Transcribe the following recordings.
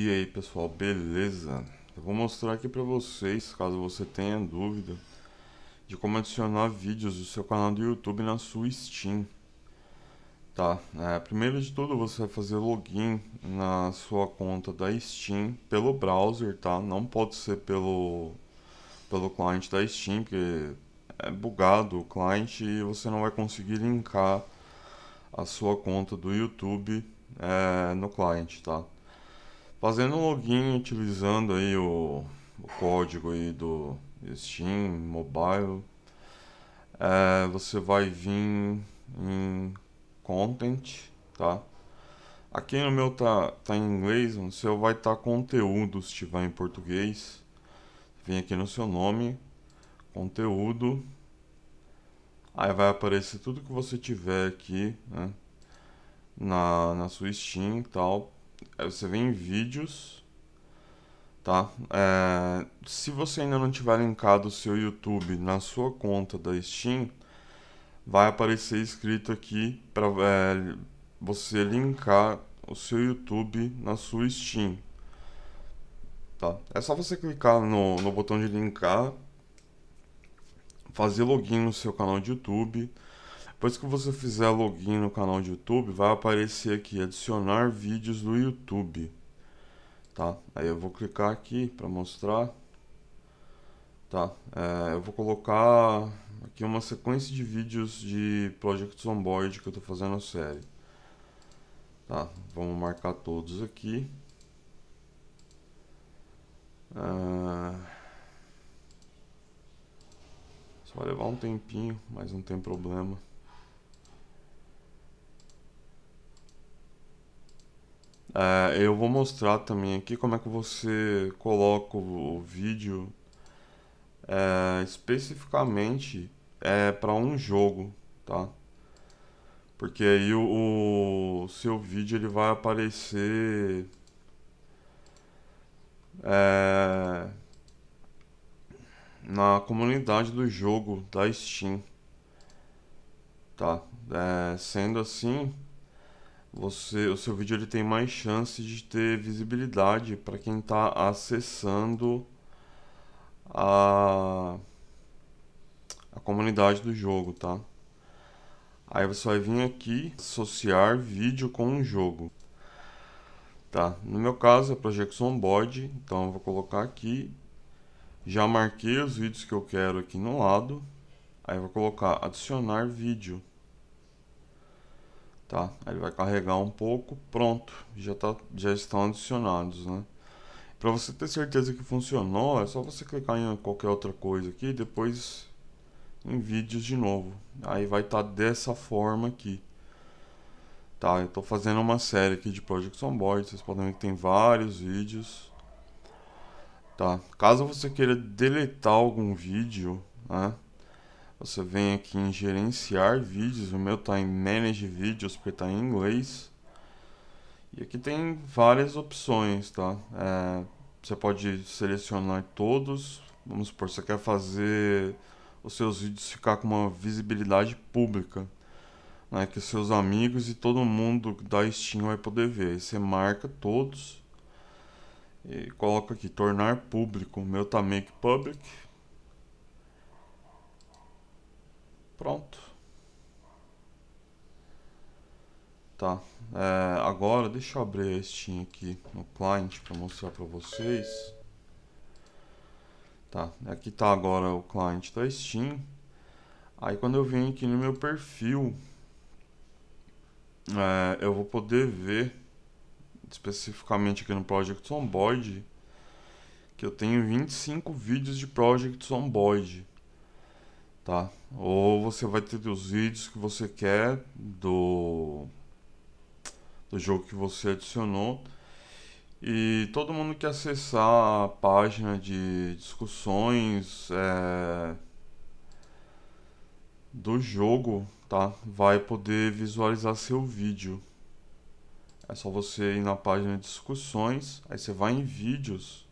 E aí pessoal, beleza? Eu vou mostrar aqui para vocês, caso você tenha dúvida, de como adicionar vídeos do seu canal do YouTube na sua Steam. Tá, é, primeiro de tudo você vai fazer login na sua conta da Steam pelo browser, tá? Não pode ser pelo, pelo cliente da Steam, porque é bugado o cliente e você não vai conseguir linkar a sua conta do YouTube é, no cliente, tá? Fazendo um login utilizando aí o, o código aí do Steam Mobile, é, você vai vir em Content, tá? Aqui no meu tá, tá em inglês, no seu vai estar tá conteúdo se tiver em português. Vem aqui no seu nome, conteúdo. Aí vai aparecer tudo que você tiver aqui, né? Na, na sua Steam e tal. Aí é, você vem em vídeos, tá? É, se você ainda não tiver linkado o seu YouTube na sua conta da Steam, vai aparecer escrito aqui para é, você linkar o seu YouTube na sua Steam. Tá? É só você clicar no, no botão de linkar, fazer login no seu canal de YouTube depois que você fizer login no canal de YouTube, vai aparecer aqui adicionar vídeos do YouTube. Tá? Aí eu vou clicar aqui para mostrar. Tá? É, eu vou colocar aqui uma sequência de vídeos de Project Zomboid que eu estou fazendo a série. Tá? Vamos marcar todos aqui. É... Só levar um tempinho, mas não tem problema. É, eu vou mostrar também aqui como é que você coloca o, vídeo é, especificamente é, para um jogo, tá? Porque aí o, o seu vídeo ele vai aparecer é, na comunidade do jogo da Steam, tá? É, sendo assim, você, o seu vídeo ele tem mais chance de ter visibilidade para quem está acessando a, a comunidade do jogo, tá? Aí você vai vir aqui, associar vídeo com um jogo. Tá, no meu caso é projection body, então eu vou colocar aqui. Já marquei os vídeos que eu quero aqui no lado. Aí eu vou colocar adicionar vídeo. Tá, ele vai carregar um pouco, pronto, já, tá, já estão adicionados, né? Para você ter certeza que funcionou, é só você clicar em qualquer outra coisa aqui, depois em vídeos de novo. Aí vai estar tá dessa forma aqui. Tá, eu estou fazendo uma série aqui de Project on Board, vocês podem ver que tem vários vídeos. Tá, caso você queira deletar algum vídeo, né? Você vem aqui em gerenciar vídeos, o meu tá em manage vídeos porque tá em inglês. E aqui tem várias opções, tá? É, você pode selecionar todos. Vamos supor, você quer fazer os seus vídeos ficar com uma visibilidade pública, né? Que seus amigos e todo mundo da Steam vai poder ver. Aí você marca todos e coloca aqui tornar público. O meu tá make public Pronto. Tá. É, agora, deixa eu abrir a Steam aqui no client para mostrar para vocês. Tá, aqui tá agora o client da Steam. Aí quando eu venho aqui no meu perfil, é, eu vou poder ver especificamente aqui no Project Zomboid que eu tenho 25 vídeos de Project Zomboid tá? Ou você vai ter os vídeos que você quer do do jogo que você adicionou. E todo mundo que acessar a página de discussões é, do jogo, tá? Vai poder visualizar seu vídeo. É só você ir na página de discussões, aí você vai em vídeos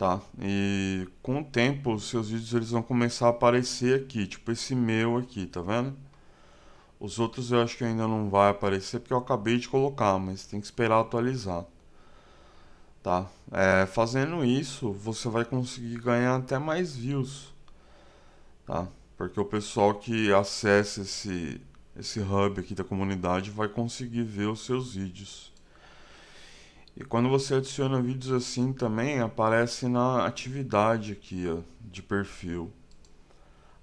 tá? E com o tempo, os seus vídeos eles vão começar a aparecer aqui, tipo esse meu aqui, tá vendo? Os outros eu acho que ainda não vai aparecer porque eu acabei de colocar, mas tem que esperar atualizar. Tá? É, fazendo isso, você vai conseguir ganhar até mais views. Tá? Porque o pessoal que acessa esse, esse hub aqui da comunidade vai conseguir ver os seus vídeos. E quando você adiciona vídeos assim também, aparece na atividade aqui, ó, de perfil.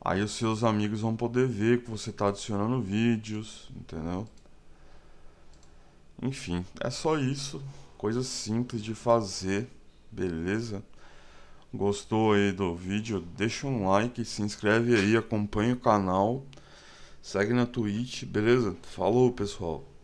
Aí os seus amigos vão poder ver que você está adicionando vídeos, entendeu? Enfim, é só isso. Coisa simples de fazer, beleza? Gostou aí do vídeo? Deixa um like, se inscreve aí, acompanha o canal. Segue na Twitch, beleza? Falou, pessoal!